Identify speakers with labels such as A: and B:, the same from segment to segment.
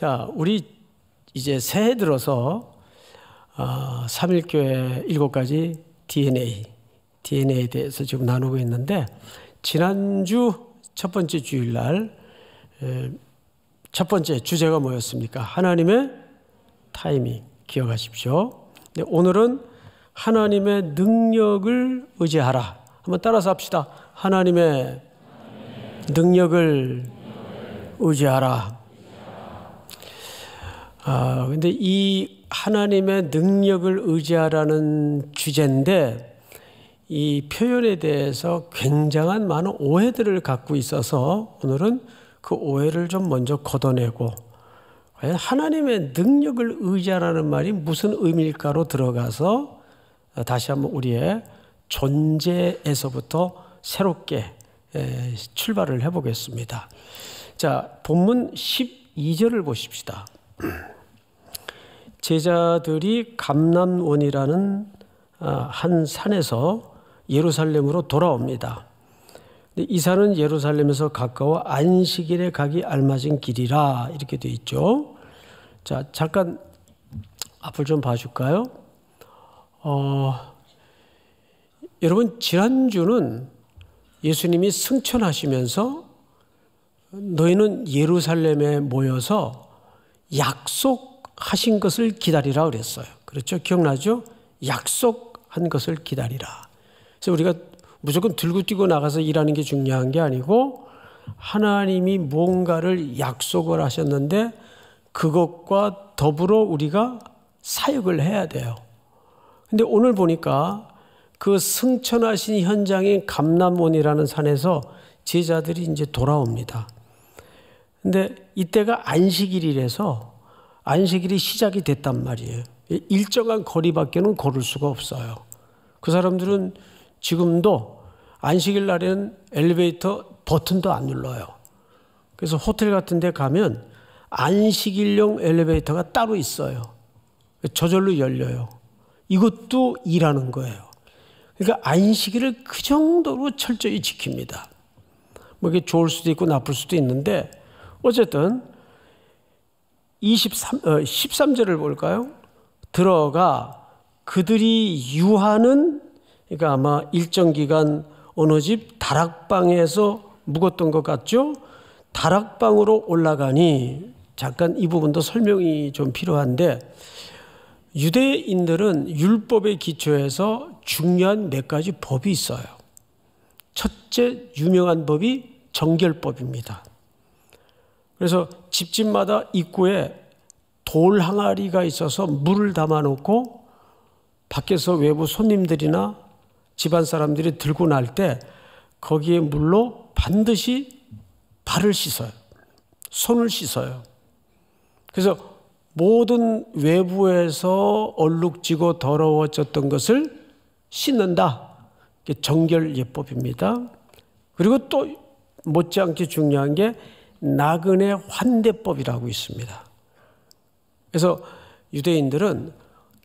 A: 자, 우리 이제 새해 들어서 어, 아, 3.1교회 일곱 가지 DNA, DNA에 대해서 지금 나누고 있는데 지난주 첫 번째 주일날 에, 첫 번째 주제가 뭐였습니까? 하나님의 타이밍 기억하십시오. 네, 오늘은 하나님의 능력을 의지하라. 한번 따라서 합시다. 하나님의 능력을 의지하라. 아, 근데 이 하나님의 능력을 의지하라는 주제인데 이 표현에 대해서 굉장한 많은 오해들을 갖고 있어서 오늘은 그 오해를 좀 먼저 걷어내고 과연 하나님의 능력을 의지하라는 말이 무슨 의미일까로 들어가서 다시 한번 우리의 존재에서부터 새롭게 출발을 해보겠습니다. 자, 본문 12절을 보십시다. 제자들이 감남원이라는 아, 한 산에서 예루살렘으로 돌아옵니다. 이 산은 예루살렘에서 가까워 안식일에 가기 알맞은 길이라 이렇게 되어 있죠. 자 잠깐 앞을 좀 봐줄까요? 어, 여러분 지난주는 예수님이 승천하시면서 너희는 예루살렘에 모여서 약속하신 것을 기다리라 그랬어요. 그렇죠? 기억나죠? 약속한 것을 기다리라. 그래서 우리가 무조건 들고 뛰고 나가서 일하는 게 중요한 게 아니고 하나님이 뭔가를 약속을 하셨는데 그것과 더불어 우리가 사역을 해야 돼요. 근데 오늘 보니까 그 승천하신 현장인 감남원이라는 산에서 제자들이 이제 돌아옵니다. 근데 이때가 안식일이라서 안식일이 시작이 됐단 말이에요. 일정한 거리밖에는 걸을 수가 없어요. 그 사람들은 지금도 안식일 날에는 엘리베이터 버튼도 안 눌러요. 그래서 호텔 같은 데 가면 안식일용 엘리베이터가 따로 있어요. 저절로 열려요. 이것도 일하는 거예요. 그러니까 안식일을 그 정도로 철저히 지킵니다. 뭐 이게 좋을 수도 있고 나쁠 수도 있는데 어쨌든 23, 13절을 어, 볼까요? 들어가 그들이 유하는 그러니까 아마 일정 기간 어느 집 다락방에서 묵었던 것 같죠? 다락방으로 올라가니 잠깐 이 부분도 설명이 좀 필요한데 유대인들은 율법의 기초에서 중요한 몇 네 가지 법이 있어요. 첫째 유명한 법이 정결법입니다. 그래서 집집마다 입구에 돌 항아리가 있어서 물을 담아놓고 밖에서 외부 손님들이나 집안 사람들이 들고 날 때 거기에 물로 반드시 발을 씻어요. 손을 씻어요. 그래서 모든 외부에서 얼룩지고 더러워졌던 것을 씻는다. 정결 예법입니다. 그리고 또 못지않게 중요한 게 나그네 환대법이라고 있습니다. 그래서 유대인들은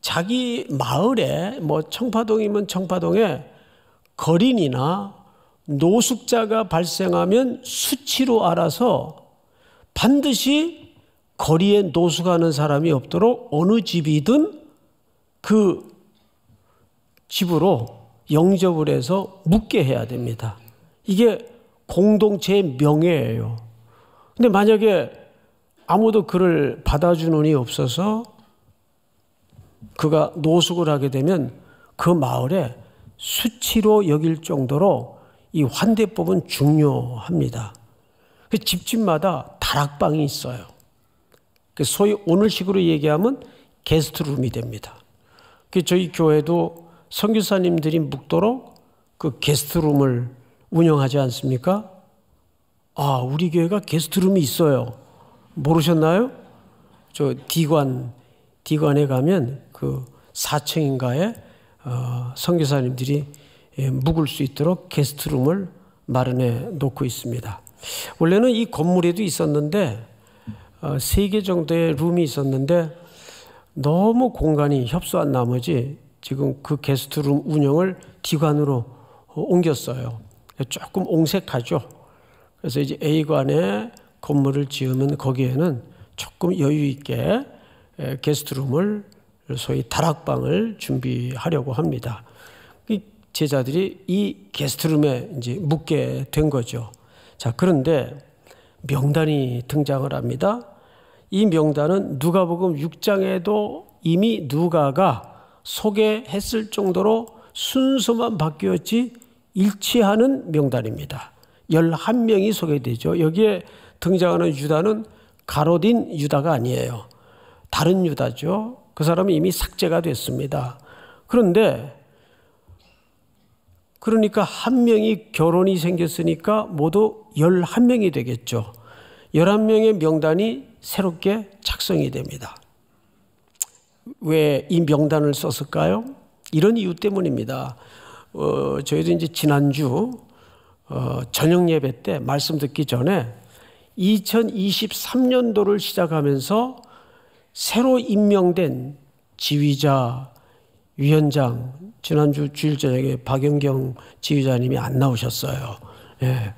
A: 자기 마을에 뭐 청파동이면 청파동에 거린이나 노숙자가 발생하면 수치로 알아서 반드시 거리에 노숙하는 사람이 없도록 어느 집이든 그 집으로 영접을 해서 묵게 해야 됩니다. 이게 공동체의 명예예요. 근데 만약에 아무도 그를 받아주는 이 없어서 그가 노숙을 하게 되면 그 마을에 수치로 여길 정도로 이 환대법은 중요합니다. 그 집집마다 다락방이 있어요. 그 소위 오늘식으로 얘기하면 게스트룸이 됩니다. 그 저희 교회도 선교사님들이 묵도록 그 게스트룸을 운영하지 않습니까? 아, 우리 교회가 게스트룸이 있어요. 모르셨나요? 저 디관, 디관에 가면 그 4층인가에 어, 성교사님들이 예, 묵을 수 있도록 게스트룸을 마련해 놓고 있습니다. 원래는 이 건물에도 있었는데 어, 3개 정도의 룸이 있었는데 너무 공간이 협소한 나머지 지금 그 게스트룸 운영을 디관으로 옮겼어요. 조금 옹색하죠. 그래서 이제 A관에 건물을 지으면 거기에는 조금 여유 있게 게스트룸을 소위 다락방을 준비하려고 합니다. 제자들이 이 게스트룸에 이제 묵게 된 거죠. 자, 그런데 명단이 등장을 합니다. 이 명단은 누가복음 6장에도 이미 누가가 소개했을 정도로 순서만 바뀌었지 일치하는 명단입니다. 11명이 소개되죠. 여기에 등장하는 유다는 가로딘 유다가 아니에요. 다른 유다죠. 그 사람은 이미 삭제가 됐습니다. 그런데 그러니까 한 명이 결혼이 생겼으니까 모두 11명이 되겠죠. 11명의 명단이 새롭게 작성이 됩니다. 왜 이 명단을 썼을까요? 이런 이유 때문입니다. 어, 저희도 이제 지난주 어, 저녁 예배 때 말씀 듣기 전에 2023년도를 시작하면서 새로 임명된 지휘자, 위원장, 지난주 주일 저녁에 박영경 지휘자님이 안 나오셨어요. 예.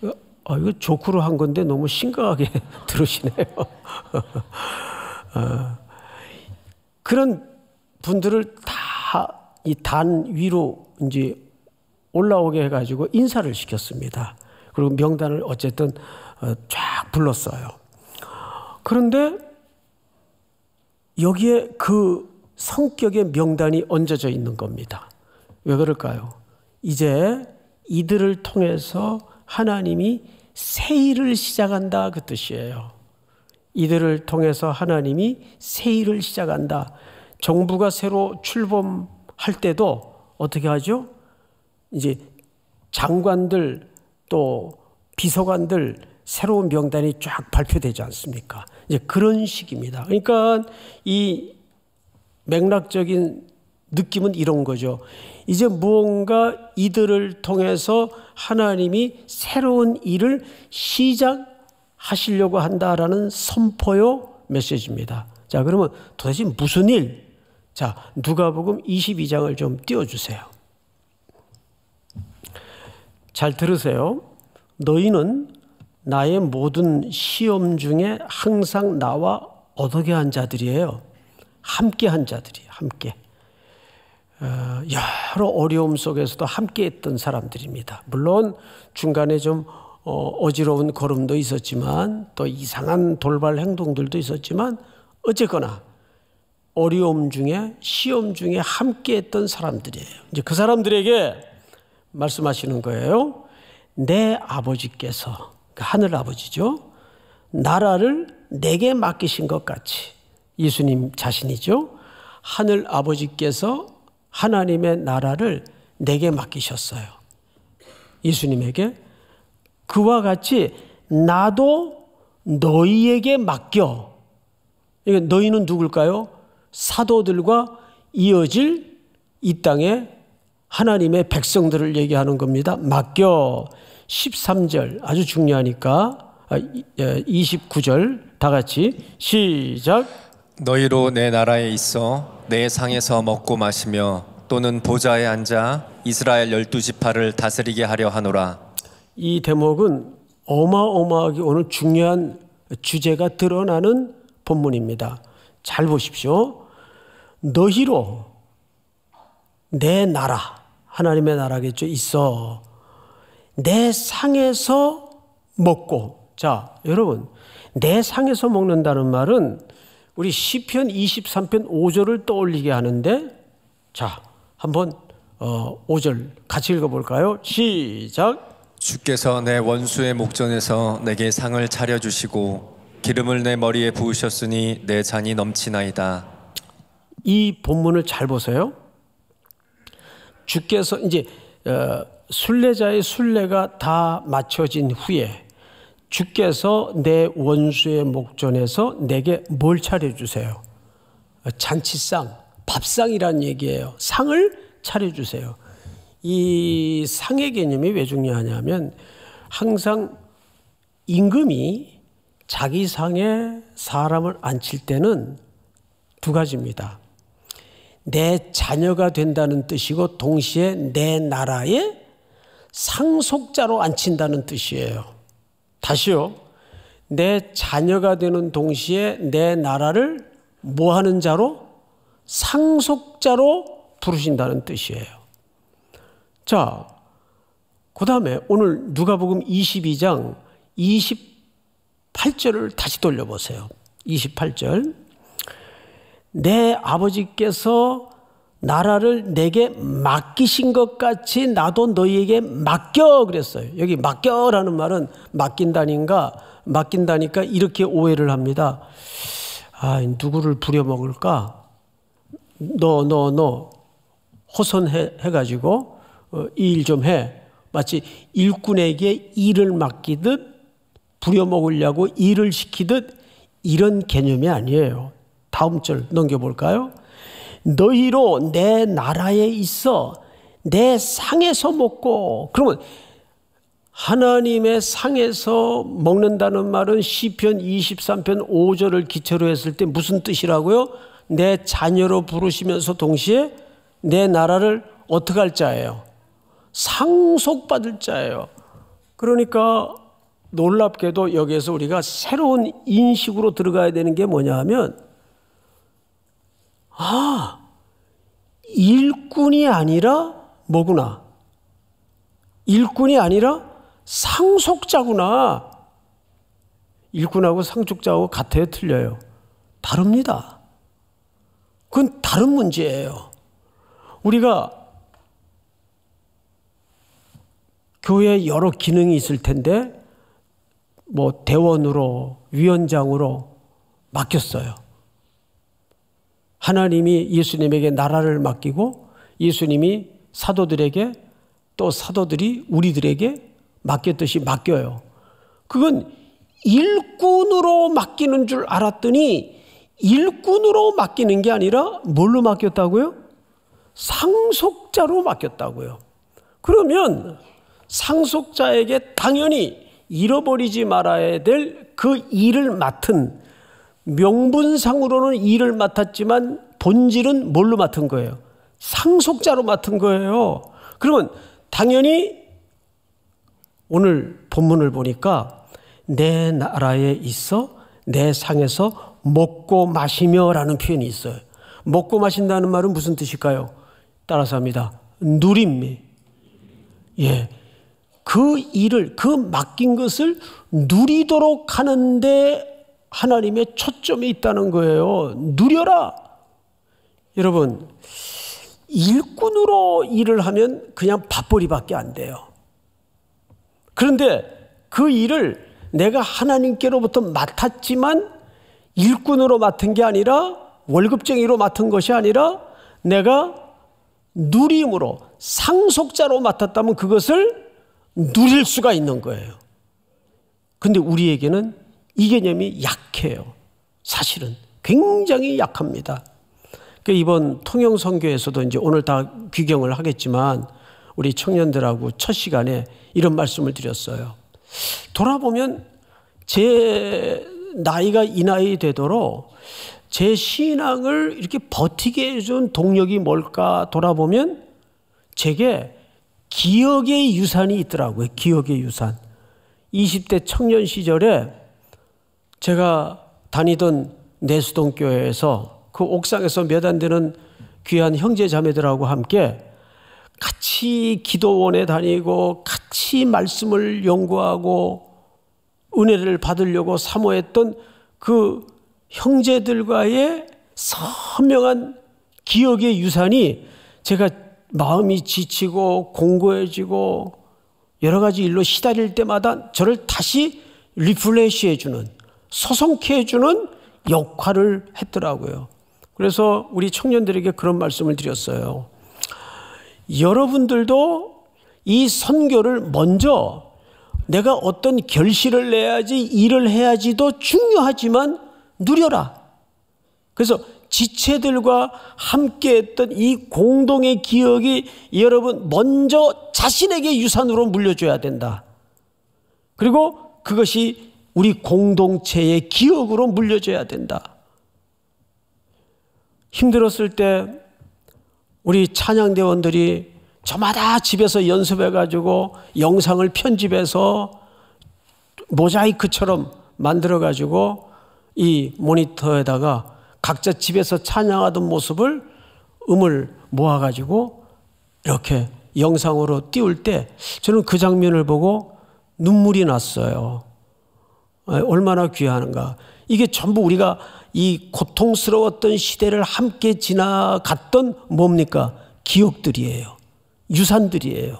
A: 그, 어, 이거 조크로 한 건데 너무 심각하게 들으시네요. 어, 그런 분들을 다 이 단 위로 이제 올라오게 해가지고 인사를 시켰습니다. 그리고 명단을 어쨌든 어, 쫙 불렀어요. 그런데 여기에 그 성격의 명단이 얹어져 있는 겁니다. 왜 그럴까요? 이제 이들을 통해서 하나님이 새 일을 시작한다 그 뜻이에요. 이들을 통해서 하나님이 새 일을 시작한다. 정부가 새로 출범할 때도 어떻게 하죠? 이제 장관들 또 비서관들 새로운 명단이 쫙 발표되지 않습니까? 이제 그런 식입니다. 그러니까 이 맥락적인 느낌은 이런 거죠. 이제 무언가 이들을 통해서 하나님이 새로운 일을 시작하시려고 한다라는 선포요 메시지입니다. 자, 그러면 도대체 무슨 일? 자, 누가복음 22장을 좀 띄워 주세요. 잘 들으세요. 너희는 나의 모든 시험 중에 항상 나와 어떻게 한 자들이에요. 함께 한 자들이에요. 함께. 어, 여러 어려움 속에서도 함께 했던 사람들입니다. 물론 중간에 좀 어, 지러운 걸음도 있었지만 또 이상한 돌발 행동들도 있었지만 어쨌거나 어려움 중에 시험 중에 함께 했던 사람들이에요. 이제 그 사람들에게 말씀하시는 거예요. 내 아버지께서 그러니까 하늘 아버지죠. 나라를 내게 맡기신 것 같이 예수님 자신이죠. 하늘 아버지께서 하나님의 나라를 내게 맡기셨어요. 예수님에게 그와 같이 나도 너희에게 맡겨. 너희는 누굴까요? 사도들과 이어질 이 땅의 하나님의 백성들을 얘기하는 겁니다. 맡겨 13절 아주 중요하니까 29절 아, 예, 다 같이 시작 너희로 내 나라에 있어 내 상에서 먹고 마시며 또는 보좌에 앉아 이스라엘 열두 지파를 다스리게 하려 하노라 이 대목은 어마어마하게 오늘 중요한 주제가 드러나는 본문입니다. 잘 보십시오. 너희로 내 나라 하나님의 나라겠죠. 있어. 내 상에서 먹고. 자, 여러분. 내 상에서 먹는다는 말은 우리 시편 23편 5절을 떠올리게 하는데 자, 한번 어, 5절 같이 읽어 볼까요? 시작. 주께서 내 원수의 목전에서 내게 상을 차려 주시고 기름을 내 머리에 부으셨으니 내 잔이 넘치나이다. 이 본문을 잘 보세요. 주께서 이제 어, 순례자의 순례가 다 마쳐진 후에 주께서 내 원수의 목전에서 내게 뭘 차려주세요? 잔치상, 밥상이란 얘기예요. 상을 차려주세요. 이 상의 개념이 왜 중요하냐면 항상 임금이 자기 상에 사람을 앉힐 때는 두 가지입니다. 내 자녀가 된다는 뜻이고 동시에 내 나라의 상속자로 앉힌다는 뜻이에요. 다시요. 내 자녀가 되는 동시에 내 나라를 뭐 하는 자로? 상속자로 부르신다는 뜻이에요. 자, 그 다음에 오늘 누가복음 22장 28절을 다시 돌려보세요. 28절. 내 아버지께서 나라를 내게 맡기신 것 같이 나도 너희에게 맡겨 그랬어요. 여기 맡겨라는 말은 맡긴다니까 맡긴다니까 이렇게 오해를 합니다. 아, 누구를 부려먹을까? 너, 너, 너. 호선해, 해가지고, 어, 이일 좀 해. 마치 일꾼에게 일을 맡기듯, 부려먹으려고 일을 시키듯, 이런 개념이 아니에요. 다음 절 넘겨볼까요? 너희로 내 나라에 있어 내 상에서 먹고 그러면 하나님의 상에서 먹는다는 말은 시편 23편 5절을 기초로 했을 때 무슨 뜻이라고요? 내 자녀로 부르시면서 동시에 내 나라를 어떻게 할 자예요? 상속받을 자예요. 그러니까 놀랍게도 여기에서 우리가 새로운 인식으로 들어가야 되는 게 뭐냐 하면 아, 일꾼이 아니라 뭐구나. 일꾼이 아니라 상속자구나. 일꾼하고 상속자하고 같아요, 틀려요? 다릅니다. 그건 다른 문제예요. 우리가 교회 에 여러 기능이 있을 텐데, 뭐, 대원으로, 위원장으로 맡겼어요. 하나님이 예수님에게 나라를 맡기고 예수님이 사도들에게 또 사도들이 우리들에게 맡겼듯이 맡겨요. 그건 일꾼으로 맡기는 줄 알았더니 일꾼으로 맡기는 게 아니라 뭘로 맡겼다고요? 상속자로 맡겼다고요. 그러면 상속자에게 당연히 잃어버리지 말아야 될 그 일을 맡은 명분상으로는 일을 맡았지만 본질은 뭘로 맡은 거예요? 상속자로 맡은 거예요. 그러면 당연히 오늘 본문을 보니까 내 나라에 있어 내 상에서 먹고 마시며라는 표현이 있어요. 먹고 마신다는 말은 무슨 뜻일까요? 따라서 합니다. 누림. 예. 그 일을, 그 맡긴 것을 누리도록 하는데 하나님의 초점이 있다는 거예요. 누려라. 여러분, 일꾼으로 일을 하면 그냥 밥벌이밖에 안 돼요. 그런데 그 일을 내가 하나님께로부터 맡았지만 일꾼으로 맡은 게 아니라 월급쟁이로 맡은 것이 아니라 내가 누림으로 상속자로 맡았다면 그것을 누릴 수가 있는 거예요. 근데 우리에게는 이 개념이 약해요. 사실은 굉장히 약합니다. 그 이번 통영선교에서도 이제 오늘 다 귀경을 하겠지만 우리 청년들하고 첫 시간에 이런 말씀을 드렸어요. 돌아보면 제 나이가 이 나이 되도록 제 신앙을 이렇게 버티게 해준 동력이 뭘까 돌아보면 제게 기억의 유산이 있더라고요. 기억의 유산. 20대 청년 시절에 제가 다니던 내수동 교회에서 그 옥상에서 몇 안 되는 귀한 형제 자매들하고 함께 같이 기도원에 다니고 같이 말씀을 연구하고 은혜를 받으려고 사모했던 그 형제들과의 선명한 기억의 유산이 제가 마음이 지치고 공고해지고 여러 가지 일로 시달릴 때마다 저를 다시 리플레시해 주는 소송케 해주는 역할을 했더라고요. 그래서 우리 청년들에게 그런 말씀을 드렸어요. 여러분들도 이 선교를 먼저 내가 어떤 결실을 내야지 일을 해야지도 중요하지만 누려라. 그래서 지체들과 함께 했던 이 공동의 기억이 여러분 먼저 자신에게 유산으로 물려줘야 된다. 그리고 그것이 우리 공동체의 기억으로 물려줘야 된다. 힘들었을 때 우리 찬양대원들이 저마다 집에서 연습해가지고 영상을 편집해서 모자이크처럼 만들어가지고 이 모니터에다가 각자 집에서 찬양하던 모습을 음을 모아가지고 이렇게 영상으로 띄울 때 저는 그 장면을 보고 눈물이 났어요. 어, 얼마나 귀한가. 이게 전부 우리가 이 고통스러웠던 시대를 함께 지나갔던 뭡니까? 기억들이에요. 유산들이에요.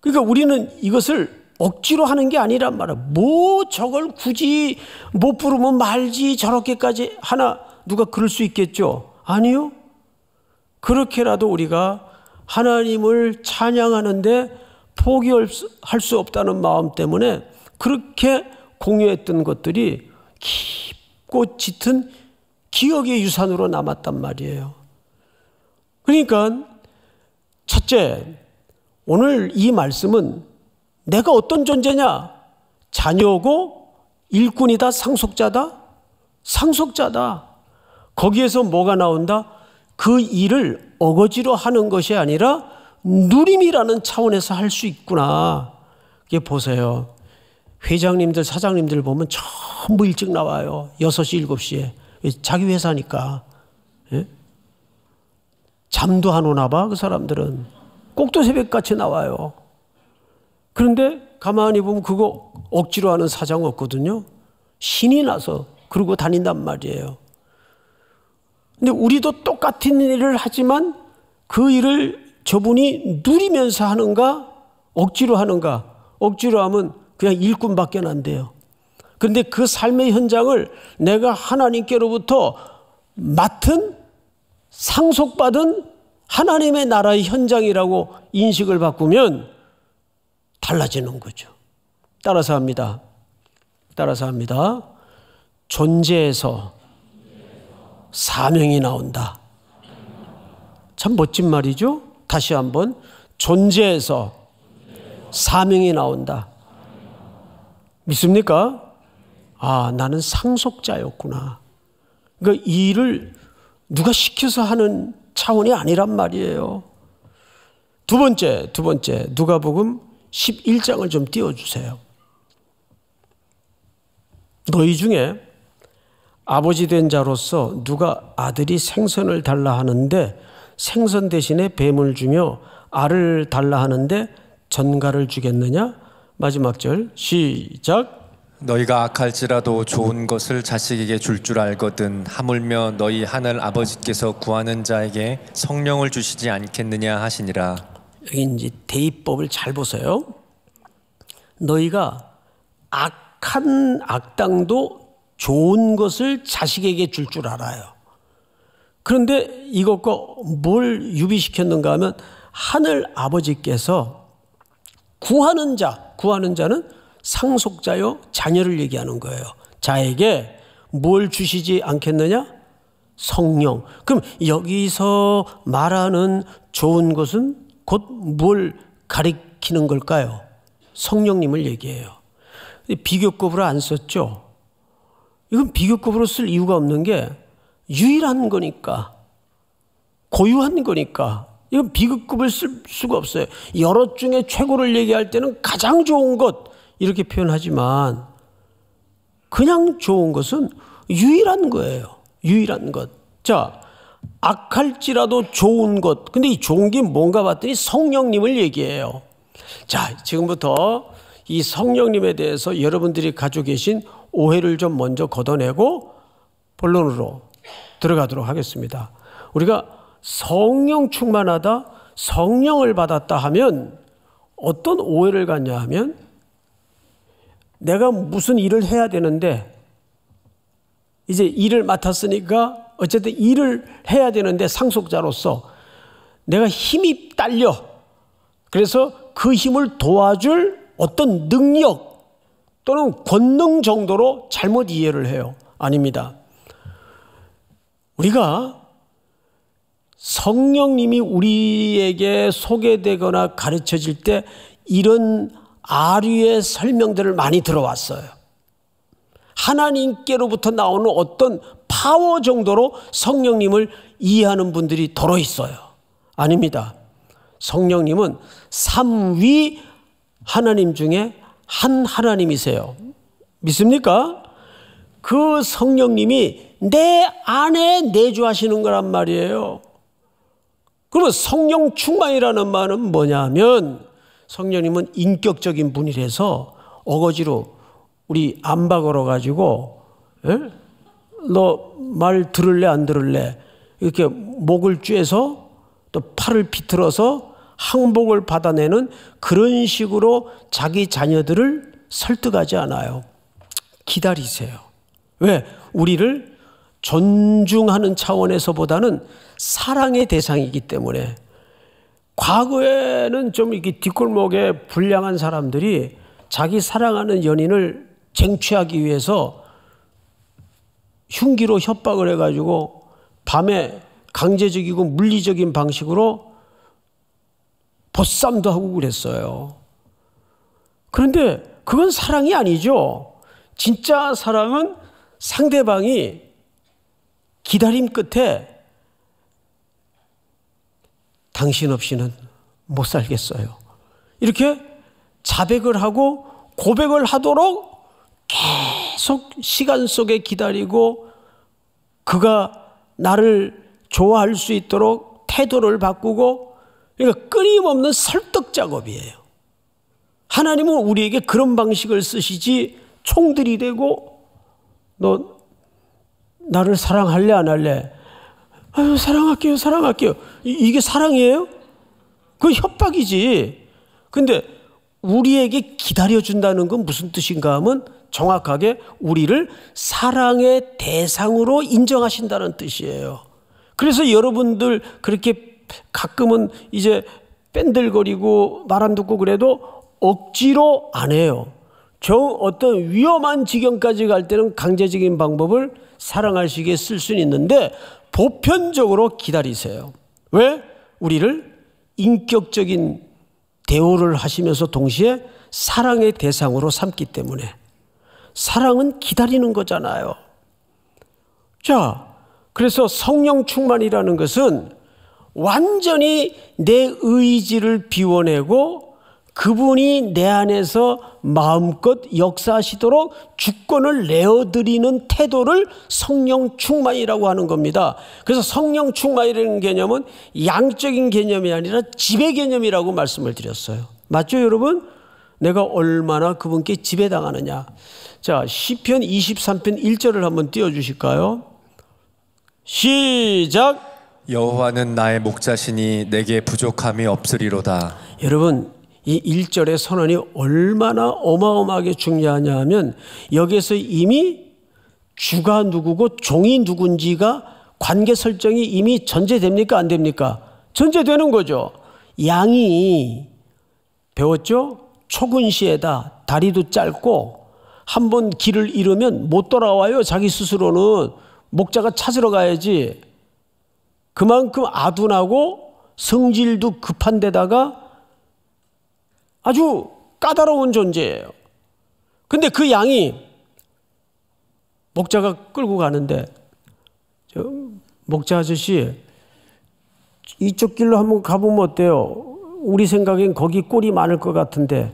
A: 그러니까 우리는 이것을 억지로 하는 게 아니란 말이야. 뭐 저걸 굳이 못 뭐 부르면 말지 저렇게까지 하나 누가 그럴 수 있겠죠? 아니요. 그렇게라도 우리가 하나님을 찬양하는데 포기할 수 없다는 마음 때문에 그렇게 공유했던 것들이 깊고 짙은 기억의 유산으로 남았단 말이에요. 그러니까 첫째, 오늘 이 말씀은 내가 어떤 존재냐? 자녀고 일꾼이다, 상속자다, 상속자다. 거기에서 뭐가 나온다? 그 일을 어거지로 하는 것이 아니라 누림이라는 차원에서 할 수 있구나. 이게 보세요. 회장님들, 사장님들 보면 전부 일찍 나와요. 6시, 7시에. 자기 회사니까. 예? 잠도 안 오나 봐, 그 사람들은. 꼭두 새벽같이 나와요. 그런데 가만히 보면 그거 억지로 하는 사장 없거든요. 신이 나서 그러고 다닌단 말이에요. 근데 우리도 똑같은 일을 하지만 그 일을 저분이 누리면서 하는가, 억지로 하는가. 억지로 하면 그냥 일꾼밖에 안 돼요. 그런데 그 삶의 현장을 내가 하나님께로부터 맡은 상속받은 하나님의 나라의 현장이라고 인식을 바꾸면 달라지는 거죠. 따라서 합니다. 따라서 합니다. 존재에서 사명이 나온다. 참 멋진 말이죠. 다시 한번 존재에서 사명이 나온다. 믿습니까? 아, 나는 상속자였구나. 그러니까 일을 누가 시켜서 하는 차원이 아니란 말이에요. 두 번째, 두 번째, 누가복음 11장을 좀 띄워주세요. 너희 중에 아버지 된 자로서 누가 아들이 생선을 달라 하는데 생선 대신에 뱀을 주며 알을 달라 하는데 전가를 주겠느냐? 마지막 절 시작 너희가 악할지라도 좋은 것을 자식에게 줄줄 줄 알거든 하물며 너희 하늘 아버지께서 구하는 자에게 성령을 주시지 않겠느냐 하시니라 여기 이제 대입법을 잘 보세요 너희가 악한 악당도 좋은 것을 자식에게 줄줄 줄 알아요 그런데 이것과 뭘 유비시켰는가 하면 하늘 아버지께서 구하는 자, 구하는 자는 상속자요 자녀를 얘기하는 거예요. 자에게 뭘 주시지 않겠느냐? 성령. 그럼 여기서 말하는 좋은 것은 곧 뭘 가리키는 걸까요? 성령님을 얘기해요. 비교급으로 안 썼죠. 이건 비교급으로 쓸 이유가 없는 게 유일한 거니까 고유한 거니까 이건 비극급을 쓸 수가 없어요. 여러 중에 최고를 얘기할 때는 가장 좋은 것 이렇게 표현하지만 그냥 좋은 것은 유일한 거예요. 유일한 것. 자, 악할지라도 좋은 것. 근데 이 좋은 게 뭔가 봤더니 성령님을 얘기해요. 자, 지금부터 이 성령님에 대해서 여러분들이 가지고 계신 오해를 좀 먼저 걷어내고 본론으로 들어가도록 하겠습니다. 우리가 성령 충만하다, 성령을 받았다 하면 어떤 오해를 갖냐 하면 내가 무슨 일을 해야 되는데 이제 일을 맡았으니까 어쨌든 일을 해야 되는데 상속자로서 내가 힘이 딸려. 그래서 그 힘을 도와줄 어떤 능력 또는 권능 정도로 잘못 이해를 해요. 아닙니다. 우리가 성령님이 우리에게 소개되거나 가르쳐질 때 이런 아류의 설명들을 많이 들어왔어요. 하나님께로부터 나오는 어떤 파워 정도로 성령님을 이해하는 분들이 더러 있어요. 아닙니다. 성령님은 삼위 하나님 중에 한 하나님이세요. 믿습니까? 그 성령님이 내 안에 내주하시는 거란 말이에요. 그러면 성령 충만이라는 말은 뭐냐면 성령님은 인격적인 분이라서 어거지로 우리 안박으로가지고너말 예? 들을래 안 들을래 이렇게 목을 쬐서 또 팔을 비틀어서 항복을 받아내는 그런 식으로 자기 자녀들을 설득하지 않아요. 기다리세요. 왜? 우리를 존중하는 차원에서보다는 사랑의 대상이기 때문에 과거에는 좀 이렇게 뒷골목에 불량한 사람들이 자기 사랑하는 연인을 쟁취하기 위해서 흉기로 협박을 해가지고 밤에 강제적이고 물리적인 방식으로 보쌈도 하고 그랬어요. 그런데 그건 사랑이 아니죠. 진짜 사랑은 상대방이 기다림 끝에 당신 없이는 못 살겠어요. 이렇게 자백을 하고 고백을 하도록 계속 시간 속에 기다리고 그가 나를 좋아할 수 있도록 태도를 바꾸고 그러니까 끊임없는 설득 작업이에요. 하나님은 우리에게 그런 방식을 쓰시지 총들이 되고 너 나를 사랑할래 안 할래? 아유 사랑할게요 사랑할게요 이, 게 사랑이에요? 그 협박이지. 근데 우리에게 기다려준다는 건 무슨 뜻인가 하면 정확하게 우리를 사랑의 대상으로 인정하신다는 뜻이에요. 그래서 여러분들 그렇게 가끔은 이제 뺀들거리고 말 안 듣고 그래도 억지로 안 해요. 저 어떤 위험한 지경까지 갈 때는 강제적인 방법을 사랑하시기에 쓸 수는 있는데 보편적으로 기다리세요. 왜? 우리를 인격적인 대우를 하시면서 동시에 사랑의 대상으로 삼기 때문에 사랑은 기다리는 거잖아요. 자, 그래서 성령 충만이라는 것은 완전히 내 의지를 비워내고 그분이 내 안에서 마음껏 역사하시도록 주권을 내어드리는 태도를 성령 충만이라고 하는 겁니다. 그래서 성령 충만이라는 개념은 양적인 개념이 아니라 지배 개념이라고 말씀을 드렸어요. 맞죠, 여러분? 내가 얼마나 그분께 지배당하느냐. 자, 시편 23편 1절을 한번 띄워 주실까요? 시작 여호와는 나의 목자시니 내게 부족함이 없으리로다. 여러분 이 1절의 선언이 얼마나 어마어마하게 중요하냐 하면 여기에서 이미 주가 누구고 종이 누군지가 관계 설정이 이미 전제됩니까? 안 됩니까? 전제되는 거죠. 양이 배웠죠? 초근시에다 다리도 짧고 한번 길을 잃으면 못 돌아와요. 자기 스스로는 목자가 찾으러 가야지. 그만큼 아둔하고 성질도 급한 데다가 아주 까다로운 존재예요. 근데 그 양이 목자가 끌고 가는데 목자 아저씨 이쪽 길로 한번 가보면 어때요? 우리 생각엔 거기 꼴이 많을 것 같은데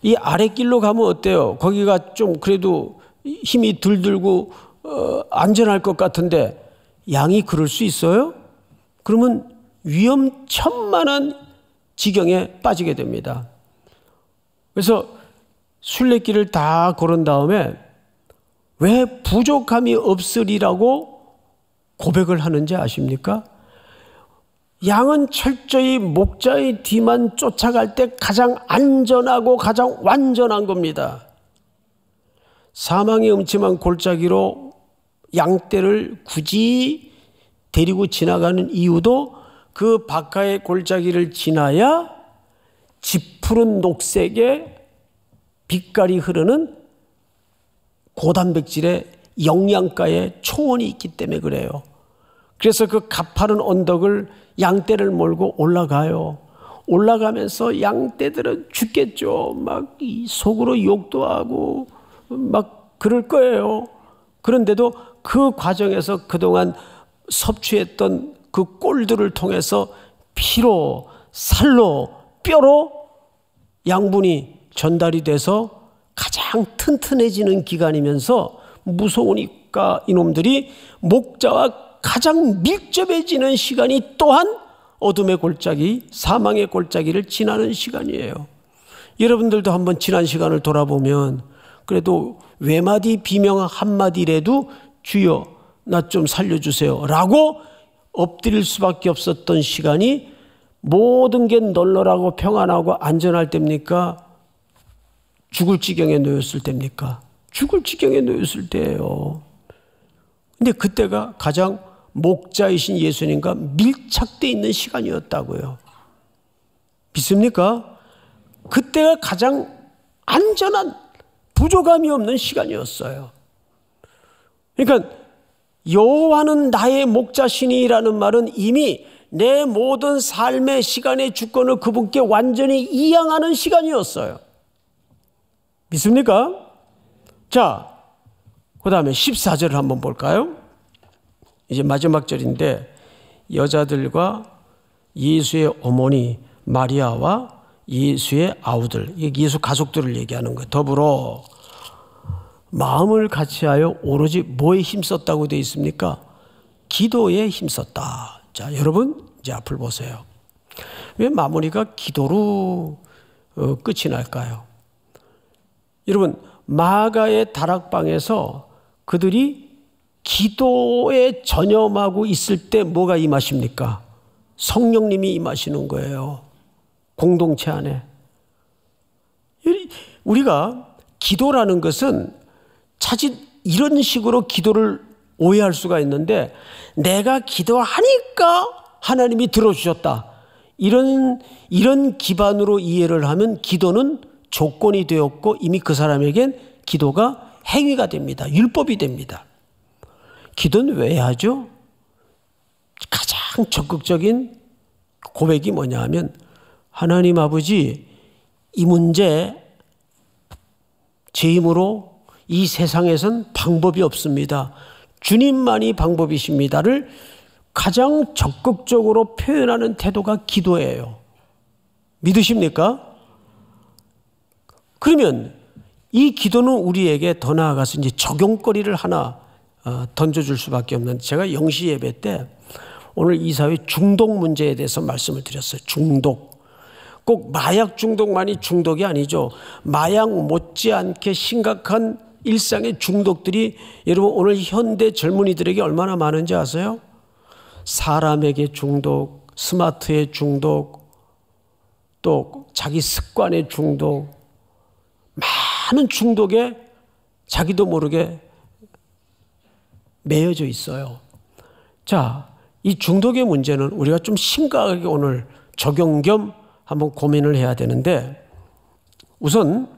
A: 이 아래 길로 가면 어때요? 거기가 좀 그래도 힘이 덜 들고 어, 안전할 것 같은데 양이 그럴 수 있어요? 그러면 위험천만한 지경에 빠지게 됩니다. 그래서 순례길을 다 걸은 다음에 왜 부족함이 없으리라고 고백을 하는지 아십니까? 양은 철저히 목자의 뒤만 쫓아갈 때 가장 안전하고 가장 완전한 겁니다. 사망의 음침한 골짜기로 양떼를 굳이 데리고 지나가는 이유도 그 바깥의 골짜기를 지나야 짙푸른 녹색의 빛깔이 흐르는 고단백질의 영양가의 초원이 있기 때문에 그래요. 그래서 그 가파른 언덕을 양떼를 몰고 올라가요. 올라가면서 양떼들은 죽겠죠. 막 속으로 욕도 하고 막 그럴 거예요. 그런데도 그 과정에서 그동안 섭취했던 그 꼴들을 통해서 피로, 살로, 뼈로 양분이 전달이 돼서 가장 튼튼해지는 기간이면서 무서우니까 이놈들이 목자와 가장 밀접해지는 시간이 또한 어둠의 골짜기, 사망의 골짜기를 지나는 시간이에요. 여러분들도 한번 지난 시간을 돌아보면 그래도 외마디 비명 한마디라도 주여 나 좀 살려주세요 라고 엎드릴 수밖에 없었던 시간이 모든 게 널널하고 평안하고 안전할 때입니까? 죽을 지경에 놓였을 때입니까? 죽을 지경에 놓였을 때예요. 근데 그때가 가장 목자이신 예수님과 밀착되어 있는 시간이었다고요. 믿습니까? 그때가 가장 안전한 부족함이 없는 시간이었어요. 그러니까 여호와는 나의 목자신이라는 말은 이미 내 모든 삶의 시간의 주권을 그분께 완전히 이양하는 시간이었어요. 믿습니까? 자, 그 다음에 14절을 한번 볼까요? 이제 마지막 절인데 여자들과 예수의 어머니 마리아와 예수의 아우들, 예수 가족들을 얘기하는 거예요. 더불어 마음을 같이하여 오로지 뭐에 힘썼다고 되어 있습니까? 기도에 힘썼다. 자, 여러분 이제 앞을 보세요. 왜 마무리가 기도로 어, 끝이 날까요? 여러분, 마가의 다락방에서 그들이 기도에 전념하고 있을 때 뭐가 임하십니까? 성령님이 임하시는 거예요. 공동체 안에. 우리가 기도라는 것은 자칫 이런 식으로 기도를 오해할 수가 있는데 내가 기도하니까 하나님이 들어주셨다. 이런, 이런 기반으로 이해를 하면 기도는 조건이 되었고 이미 그 사람에겐 기도가 행위가 됩니다. 율법이 됩니다. 기도는 왜 하죠? 가장 적극적인 고백이 뭐냐 하면 하나님 아버지 이 문제 제 힘으로 이 세상에선 방법이 없습니다. 주님만이 방법이십니다를 가장 적극적으로 표현하는 태도가 기도예요. 믿으십니까? 그러면 이 기도는 우리에게 더 나아가서 이제 적용거리를 하나 어, 던져줄 수밖에 없는 제가 영시 예배 때 오늘 이사회 중독 문제에 대해서 말씀을 드렸어요. 중독. 꼭 마약 중독만이 중독이 아니죠. 마약 못지않게 심각한 일상의 중독들이 여러분 오늘 현대 젊은이들에게 얼마나 많은지 아세요? 사람에게 중독, 스마트의 중독, 또 자기 습관의 중독, 많은 중독에 자기도 모르게 매여져 있어요. 자, 이 중독의 문제는 우리가 좀 심각하게 오늘 적용 겸 한번 고민을 해야 되는데 우선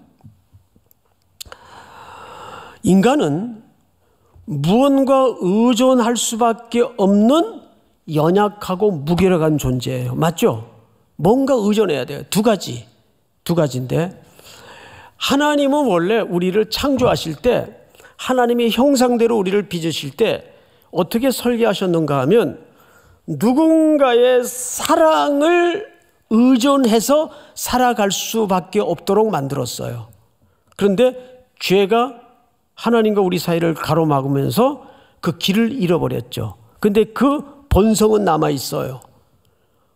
A: 인간은 무언가 의존할 수밖에 없는 연약하고 무기력한 존재예요. 맞죠? 뭔가 의존해야 돼요. 두 가지. 두 가지인데. 하나님은 원래 우리를 창조하실 때 하나님의 형상대로 우리를 빚으실 때 어떻게 설계하셨는가 하면 누군가의 사랑을 의존해서 살아갈 수밖에 없도록 만들었어요. 그런데 죄가 하나님과 우리 사이를 가로막으면서 그 길을 잃어버렸죠. 근데 그 본성은 남아 있어요.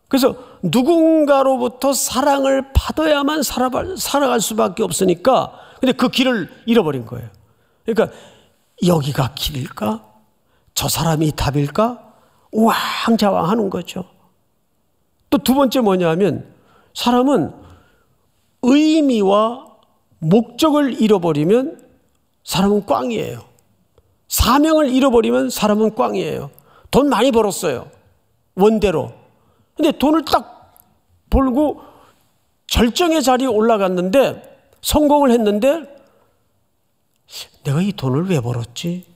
A: 그래서 누군가로부터 사랑을 받아야만 살아갈 수밖에 없으니까 근데 그 길을 잃어버린 거예요. 그러니까 여기가 길일까? 저 사람이 답일까? 왕자왕 하는 거죠. 또 두 번째 뭐냐면 사람은 의미와 목적을 잃어버리면 사람은 꽝이에요. 사명을 잃어버리면 사람은 꽝이에요. 돈 많이 벌었어요. 원대로. 근데 돈을 딱 벌고 절정의 자리에 올라갔는데 성공을 했는데 내가 이 돈을 왜 벌었지?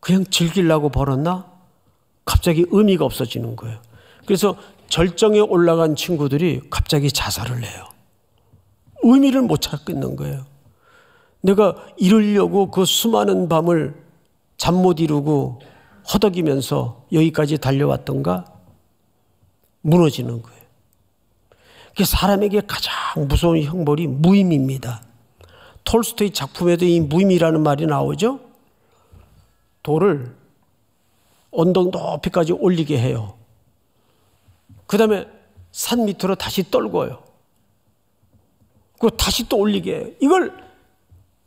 A: 그냥 즐기려고 벌었나? 갑자기 의미가 없어지는 거예요. 그래서 절정에 올라간 친구들이 갑자기 자살을 해요. 의미를 못 찾겠는 거예요. 내가 이루려고 그 수많은 밤을 잠못 이루고 허덕이면서 여기까지 달려왔던가 무너지는 거예요. 그 사람에게 가장 무서운 형벌이 무임입니다. 톨스토이 작품에도 이 무임이라는 말이 나오죠. 돌을 언덕 높이까지 올리게 해요. 그 다음에 산 밑으로 다시 떨궈요. 그 다시 또 올리게 해요. 이걸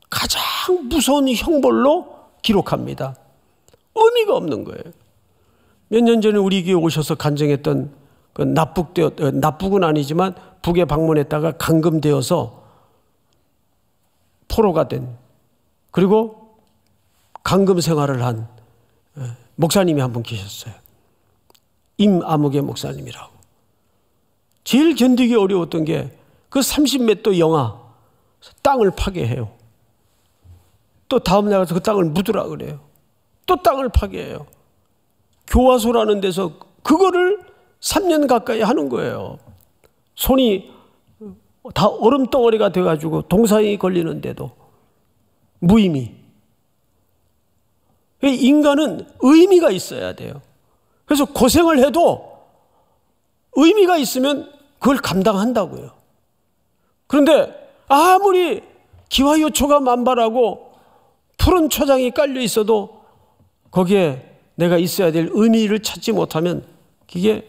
A: 가장 무서운 형벌로 기록합니다. 의미가 없는 거예요. 몇 년 전에 우리 교회 오셔서 간증했던 그 납북되었, 어, 납북은 아니지만 북에 방문했다가 감금되어서 포로가 된 그리고 감금 생활을 한 어, 목사님이 한 분 계셨어요. 임아목의 목사님이라고. 제일 견디기 어려웠던 게 그 30몇 영하 땅을 파괴해요. 또 다음 날 가서 그 땅을 묻으라 그래요. 또 땅을 파괴해요. 교화소라는 데서 그거를 3년 가까이 하는 거예요. 손이 다 얼음 덩어리가 돼가지고 동상이 걸리는데도 무의미. 인간은 의미가 있어야 돼요. 그래서 고생을 해도 의미가 있으면 그걸 감당한다고요. 그런데 아무리 기와요초가 만발하고 푸른 초장이 깔려 있어도 거기에 내가 있어야 될 의미를 찾지 못하면 그게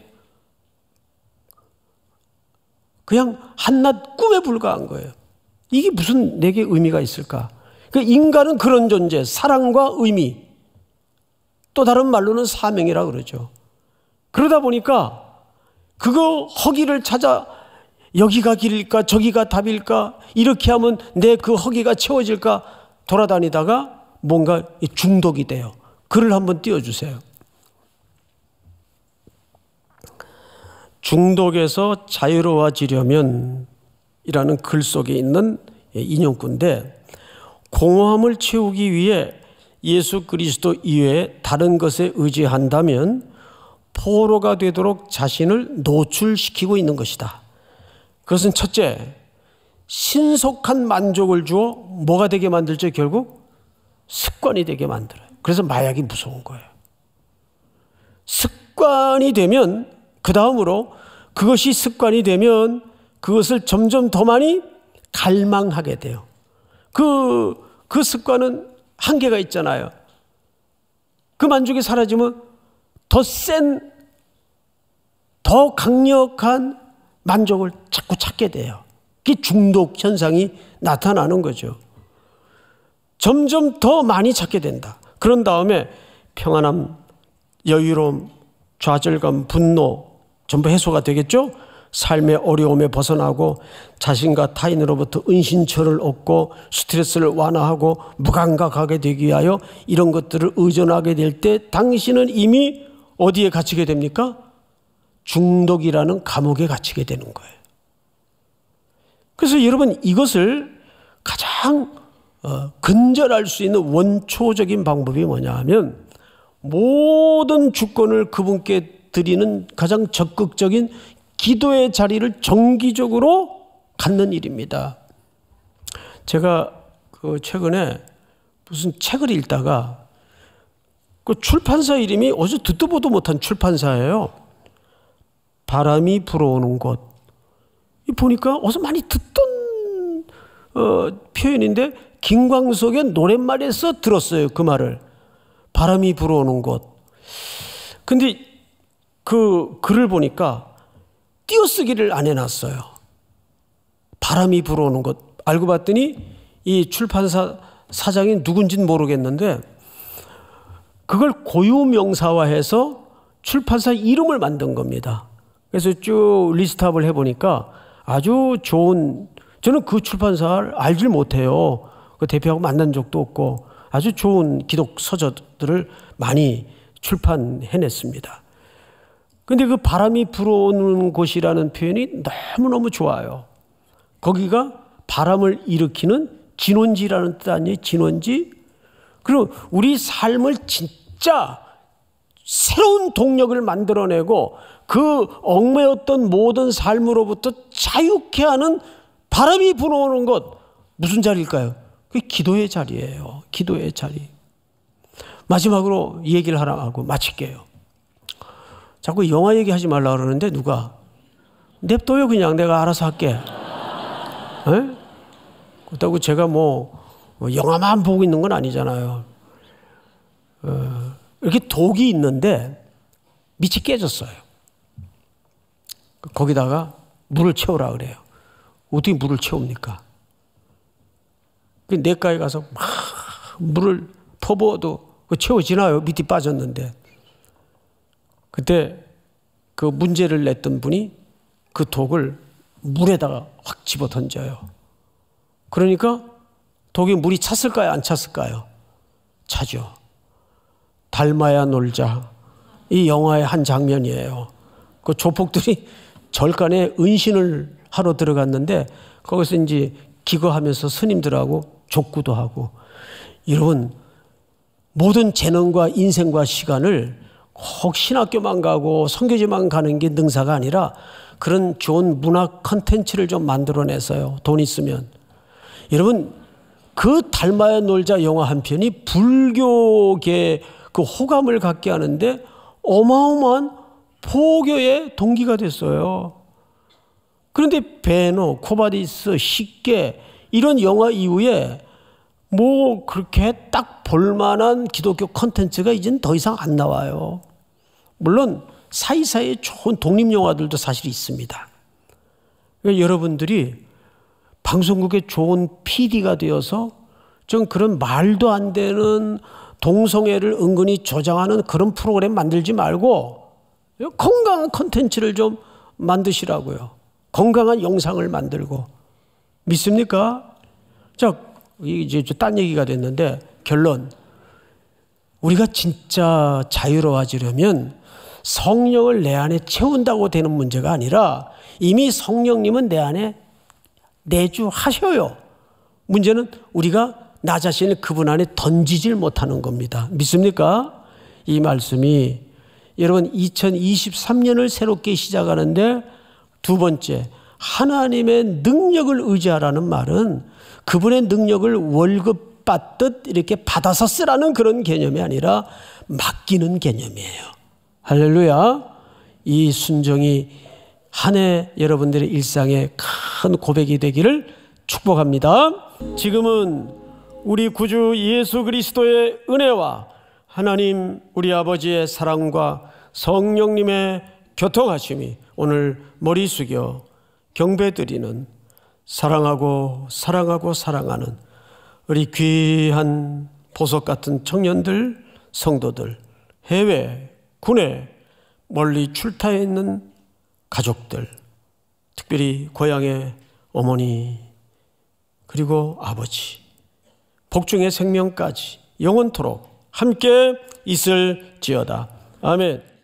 A: 그냥 한낱 꿈에 불과한 거예요. 이게 무슨 내게 의미가 있을까? 그러니까 인간은 그런 존재, 사랑과 의미, 또 다른 말로는 사명이라 그러죠. 그러다 보니까 그거 허기를 찾아 여기가 길일까 저기가 답일까 이렇게 하면 내 그 허기가 채워질까 돌아다니다가 뭔가 중독이 돼요. 글을 한번 띄워주세요. 중독에서 자유로워지려면 이라는 글 속에 있는 인용구인데 공허함을 채우기 위해 예수 그리스도 이외에 다른 것에 의지한다면 포로가 되도록 자신을 노출시키고 있는 것이다. 그것은 첫째, 신속한 만족을 주어 뭐가 되게 만들죠? 결국 습관이 되게 만들어요. 그래서 마약이 무서운 거예요. 습관이 되면 그 다음으로 그것이 습관이 되면 그것을 점점 더 많이 갈망하게 돼요. 그, 그 습관은 한계가 있잖아요. 그 만족이 사라지면 더 센, 더 강력한 만족을 자꾸 찾게 돼요. 특히 중독 현상이 나타나는 거죠. 점점 더 많이 찾게 된다. 그런 다음에 평안함, 여유로움, 좌절감, 분노 전부 해소가 되겠죠? 삶의 어려움에 벗어나고 자신과 타인으로부터 은신처를 얻고 스트레스를 완화하고 무감각하게 되기 위하여 이런 것들을 의존하게 될 때 당신은 이미 어디에 갇히게 됩니까? 중독이라는 감옥에 갇히게 되는 거예요. 그래서 여러분 이것을 가장 어, 근절할 수 있는 원초적인 방법이 뭐냐 하면 모든 주권을 그분께 드리는 가장 적극적인 기도의 자리를 정기적으로 갖는 일입니다. 제가 그 최근에 무슨 책을 읽다가 그 출판사 이름이 어제 듣도 보도 못한 출판사예요. 바람이 불어오는 곳. 보니까 어서 많이 듣던 어, 표현인데 김광석의 노랫말에서 들었어요. 그 말을. 바람이 불어오는 곳. 근데 그 글을 보니까 띄어쓰기를 안 해놨어요. 바람이 불어오는 것. 알고 봤더니 이 출판사 사장이 누군진 모르겠는데 그걸 고유명사화해서 출판사 이름을 만든 겁니다. 그래서 쭉 리스트업을 해보니까 아주 좋은 저는 그 출판사를 알질 못해요. 그 대표하고 만난 적도 없고 아주 좋은 기독 서적들을 많이 출판해냈습니다. 근데 그 바람이 불어오는 곳이라는 표현이 너무너무 좋아요. 거기가 바람을 일으키는 진원지라는 뜻 아니에요? 진원지? 그리고 우리 삶을 진짜 새로운 동력을 만들어내고 그 얽매였던 모든 삶으로부터 자유케 하는 바람이 불어오는 것 무슨 자리일까요? 그 기도의 자리예요. 기도의 자리. 마지막으로 이 얘기를 하나 하고 마칠게요. 자꾸 영화 얘기하지 말라 그러는데 누가 냅둬요 그냥 내가 알아서 할게. 에? 그렇다고 제가 뭐, 뭐 영화만 보고 있는 건 아니잖아요. 어, 이렇게 독이 있는데 밑이 깨졌어요. 거기다가 물을 채우라 그래요. 어떻게 물을 채웁니까? 내과에 그 가서 막 물을 퍼부어도 그 채워지나요? 밑이 빠졌는데. 그때 그 문제를 냈던 분이 그 독을 물에다가 확 집어 던져요. 그러니까 독이 물이 찼을까요? 안 찼을까요? 차죠. 닮아야 놀자. 이 영화의 한 장면이에요. 그 조폭들이 절간에 은신을 하러 들어갔는데 거기서 이제 기거하면서 스님들하고 족구도 하고 여러분 모든 재능과 인생과 시간을 혹 신학교만 가고 성교지만 가는 게 능사가 아니라 그런 좋은 문화 컨텐츠를 좀 만들어내서요. 돈 있으면. 여러분 그 달마의 놀자 영화 한 편이 불교계 그 호감을 갖게 하는데 어마어마한 포교의 동기가 됐어요. 그런데 베노, 코바디스, 식계 이런 영화 이후에 뭐 그렇게 딱 볼만한 기독교 컨텐츠가 이젠 더 이상 안 나와요. 물론 사이사이 좋은 독립 영화들도 사실 있습니다. 그러니까 여러분들이 방송국의 좋은 PD가 되어서 좀 그런 말도 안 되는 동성애를 은근히 조장하는 그런 프로그램 만들지 말고 건강한 컨텐츠를 좀 만드시라고요. 건강한 영상을 만들고 믿습니까? 자, 이제 딴 얘기가 됐는데 결론. 우리가 진짜 자유로워지려면 성령을 내 안에 채운다고 되는 문제가 아니라 이미 성령님은 내 안에 내주하셔요. 문제는 우리가 나 자신을 그분 안에 던지질 못하는 겁니다. 믿습니까? 이 말씀이 여러분 2023년을 새롭게 시작하는데 두 번째 하나님의 능력을 의지하라는 말은 그분의 능력을 월급 받듯 이렇게 받아서 쓰라는 그런 개념이 아니라 맡기는 개념이에요. 할렐루야. 이 순종이 한 해 여러분들의 일상에 큰 고백이 되기를 축복합니다. 지금은 우리 구주 예수 그리스도의 은혜와 하나님 우리 아버지의 사랑과 성령님의 교통하심이 오늘 머리 숙여 경배드리는 사랑하고 사랑하고 사랑하는 우리 귀한 보석 같은 청년들, 성도들, 해외, 군에 멀리 출타해 있는 가족들, 특별히 고향의 어머니, 그리고 아버지, 복중의 생명까지 영원토록 함께 있을지어다. 아멘.